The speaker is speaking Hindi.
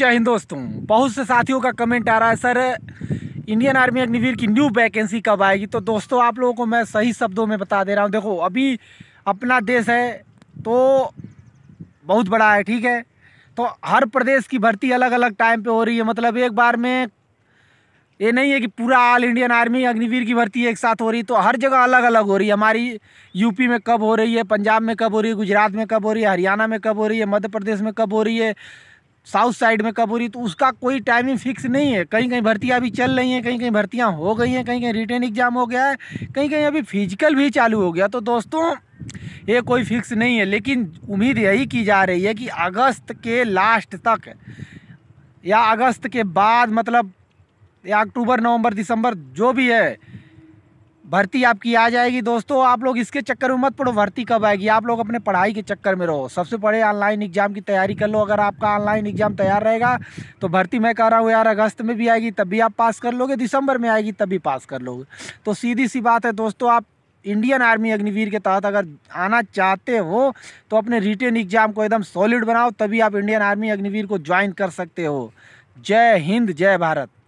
जय हिंद दोस्तों बहुत से साथियों का कमेंट आ रहा है सर इंडियन आर्मी अग्निवीर की न्यू वैकेंसी कब आएगी तो दोस्तों आप लोगों को मैं सही शब्दों में बता दे रहा हूँ देखो अभी अपना देश है तो बहुत बड़ा है ठीक है तो हर प्रदेश की भर्ती अलग अलग टाइम पे हो रही है मतलब एक बार में ये नहीं है कि पूरा ऑल इंडियन आर्मी अग्निवीर की भर्ती एक साथ हो रही तो हर जगह अलग अलग हो रही है हमारी यूपी में कब हो रही है पंजाब में कब हो रही है गुजरात में कब हो रही है हरियाणा में कब हो रही है मध्य प्रदेश में कब हो रही है साउथ साइड में कब हो रही तो उसका कोई टाइमिंग फिक्स नहीं है कहीं कहीं भर्तियाँ अभी चल रही हैं कहीं कहीं भर्तियाँ हो गई हैं कहीं कहीं रिटर्न एग्ज़ाम हो गया है कहीं कहीं अभी फिजिकल भी चालू हो गया तो दोस्तों ये कोई फिक्स नहीं है लेकिन उम्मीद यही की जा रही है कि अगस्त के लास्ट तक या अगस्त के बाद मतलब या अक्टूबर नवंबर दिसंबर जो भी है भर्ती आपकी आ जाएगी दोस्तों आप लोग इसके चक्कर में मत पड़ो भर्ती कब आएगी आप लोग अपने पढ़ाई के चक्कर में रहो सबसे बड़े ऑनलाइन एग्ज़ाम की तैयारी कर लो अगर आपका ऑनलाइन एग्ज़ाम तैयार रहेगा तो भर्ती मैं कह रहा हूँ यार अगस्त में भी आएगी तब भी आप पास कर लोगे दिसंबर में आएगी तब भी पास कर लोगे तो सीधी सी बात है दोस्तों आप इंडियन आर्मी अग्निवीर के तहत अगर आना चाहते हो तो अपने रिटर्न एग्ज़ाम को एकदम सॉलिड बनाओ तभी आप इंडियन आर्मी अग्निवीर को ज्वाइन कर सकते हो जय हिंद जय भारत